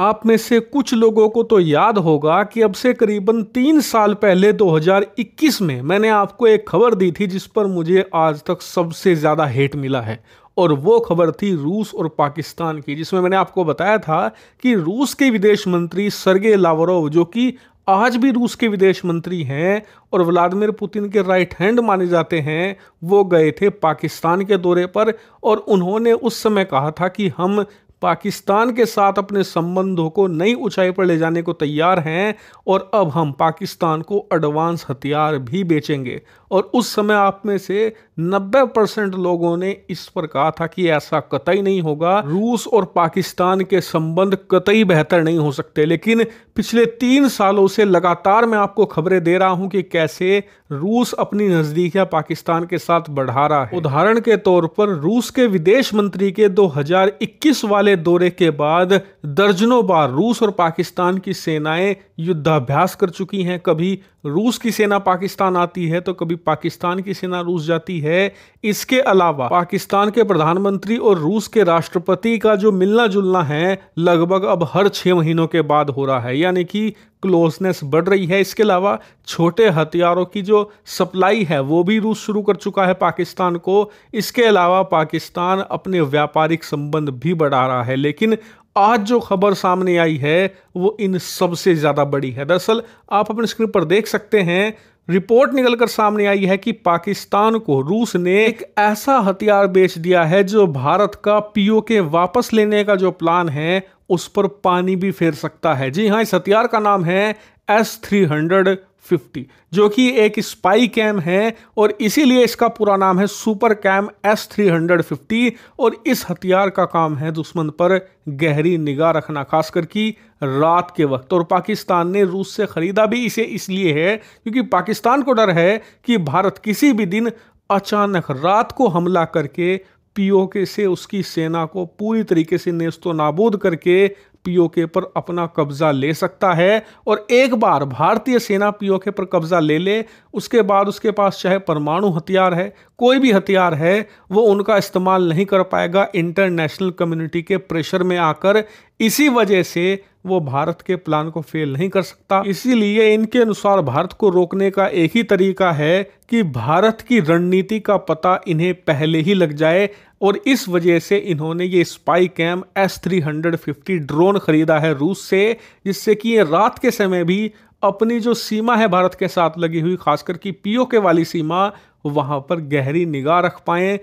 आप में से कुछ लोगों को तो याद होगा कि अब से करीबन तीन साल पहले 2021 में मैंने आपको एक खबर दी थी जिस पर मुझे आज तक सबसे ज़्यादा हेट मिला है और वो खबर थी रूस और पाकिस्तान की जिसमें मैंने आपको बताया था कि रूस के विदेश मंत्री सरगे लावरोव जो कि आज भी रूस के विदेश मंत्री हैं और व्लादिमिर पुतिन के राइट हैंड माने जाते हैं वो गए थे पाकिस्तान के दौरे पर और उन्होंने उस समय कहा था कि हम पाकिस्तान के साथ अपने संबंधों को नई ऊंचाई पर ले जाने को तैयार हैं और अब हम पाकिस्तान को एडवांस हथियार भी बेचेंगे और उस समय आप में से 90 परसेंट लोगों ने इस पर कहा था कि ऐसा कतई नहीं होगा रूस और पाकिस्तान के संबंध कतई बेहतर नहीं हो सकते लेकिन पिछले तीन सालों से लगातार मैं आपको खबरें दे रहा हूं कि कैसे रूस अपनी नजदीकियां पाकिस्तान के साथ बढ़ा रहा है उदाहरण के तौर पर रूस के विदेश मंत्री के 2021 वाले दौरे के बाद दर्जनों बार रूस और पाकिस्तान की सेनाएं युद्धाभ्यास कर चुकी हैं कभी रूस की सेना पाकिस्तान आती है तो कभी पाकिस्तान की सेना रूस जाती है इसके अलावा पाकिस्तान के प्रधानमंत्री और रूस के राष्ट्रपति का जो मिलना जुलना है लगभग अब हर छह महीनों के बाद हो रहा है यानी कि क्लोजनेस बढ़ रही है इसके अलावा छोटे हथियारों की जो सप्लाई है वो भी रूस शुरू कर चुका है पाकिस्तान को इसके अलावा पाकिस्तान अपने व्यापारिक संबंध भी बढ़ा रहा है लेकिन आज जो खबर सामने आई है वो इन सबसे ज़्यादा बड़ी है दरअसल आप अपने स्क्रीन पर देख सकते हैं रिपोर्ट निकलकर सामने आई है कि पाकिस्तान को रूस ने एक ऐसा हथियार बेच दिया है जो भारत का पीओके वापस लेने का जो प्लान है उस पर पानी भी फेर सकता है जी हाँ इस हथियार का नाम है एस थ्री हंड्रेड फिफ्टी जो कि एक स्पाई कैम है और इसीलिए इसका पूरा नाम है super cam S three hundred fifty और इस हथियार का काम है दुश्मन पर गहरी निगाह रखना खासकर कि रात के वक्त और पाकिस्तान ने रूस से ख़रीदा भी इसे इसलिए है क्योंकि पाकिस्तान को डर है कि भारत किसी भी दिन अचानक रात को हमला करके पीओके से उसकी सेना को पूरी तरीके से नेस्तो नाबूद करके पीओके पर अपना कब्जा ले सकता है और एक बार भारतीय सेना पीओके पर कब्जा ले ले उसके बाद उसके पास चाहे परमाणु हथियार है कोई भी हथियार है वो उनका इस्तेमाल नहीं कर पाएगा इंटरनेशनल कम्युनिटी के प्रेशर में आकर इसी वजह से वो भारत के प्लान को फेल नहीं कर सकता इसीलिए इनके अनुसार भारत को रोकने का एक ही तरीका है कि भारत की रणनीति का पता इन्हें पहले ही लग जाए और इस वजह से इन्होंने ये spy cam S three hundred fifty drone खरीदा है रूस से जिससे कि ये रात के समय भी अपनी जो सीमा है भारत के साथ लगी हुई खासकर की पीओके वाली सीमा वहाँ पर गहरी निगाह रख पाएं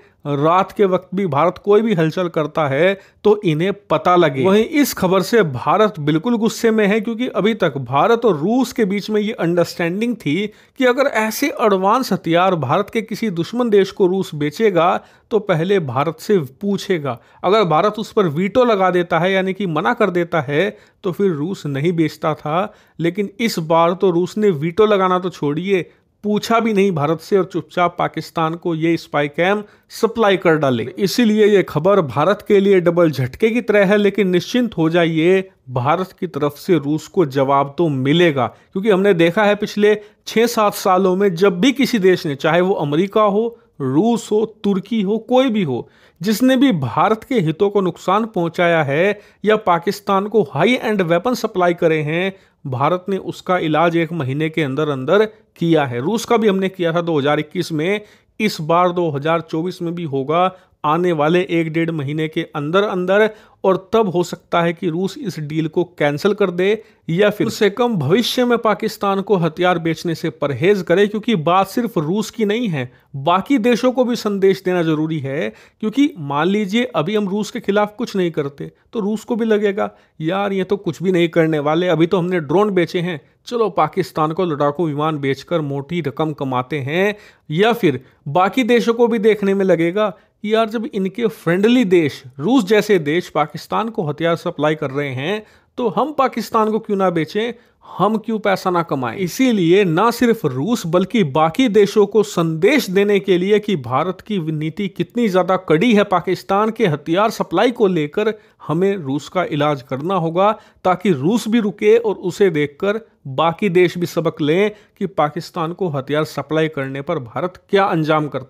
रात के वक्त भी भारत कोई भी हलचल करता है तो इन्हें पता लगे वहीं इस खबर से भारत बिल्कुल गुस्से में है क्योंकि अभी तक भारत और रूस के बीच में ये अंडरस्टैंडिंग थी कि अगर ऐसे एडवांस हथियार भारत के किसी दुश्मन देश को रूस बेचेगा तो पहले भारत से पूछेगा अगर भारत उस पर वीटो लगा देता है यानी कि मना कर देता है तो फिर रूस नहीं बेचता था लेकिन इस बार तो रूस ने वीटो लगाना तो छोड़िए पूछा भी नहीं भारत से और चुपचाप पाकिस्तान को ये स्पाई कैम सप्लाई कर डाले इसीलिए ये खबर भारत के लिए डबल झटके की तरह है लेकिन निश्चिंत हो जाइए भारत की तरफ से रूस को जवाब तो मिलेगा क्योंकि हमने देखा है पिछले छः सात सालों में जब भी किसी देश ने चाहे वो अमेरिका हो रूस हो तुर्की हो कोई भी हो जिसने भी भारत के हितों को नुकसान पहुंचाया है या पाकिस्तान को हाई एंड वेपन सप्लाई करे हैं भारत ने उसका इलाज एक महीने के अंदर अंदर किया है रूस का भी हमने किया था 2021 में इस बार 2024 में भी होगा आने वाले एक डेढ़ महीने के अंदर अंदर और तब हो सकता है कि रूस इस डील को कैंसिल कर दे या फिर से कम भविष्य में पाकिस्तान को हथियार बेचने से परहेज करे क्योंकि बात सिर्फ रूस की नहीं है बाकी देशों को भी संदेश देना जरूरी है क्योंकि मान लीजिए अभी हम रूस के खिलाफ कुछ नहीं करते तो रूस को भी लगेगा यार ये तो कुछ भी नहीं करने वाले अभी तो हमने ड्रोन बेचे हैं चलो पाकिस्तान को लड़ाकू विमान बेचकर मोटी रकम कमाते हैं या फिर बाकी देशों को भी देखने में लगेगा यार जब इनके फ्रेंडली देश रूस जैसे देश पाकिस्तान को हथियार सप्लाई कर रहे हैं तो हम पाकिस्तान को क्यों ना बेचें हम क्यों पैसा ना कमाएं इसीलिए ना सिर्फ रूस बल्कि बाकी देशों को संदेश देने के लिए कि भारत की नीति कितनी ज़्यादा कड़ी है पाकिस्तान के हथियार सप्लाई को लेकर हमें रूस का इलाज करना होगा ताकि रूस भी रुके और उसे देखकर बाकी देश भी सबक लें कि पाकिस्तान को हथियार सप्लाई करने पर भारत क्या अंजाम करता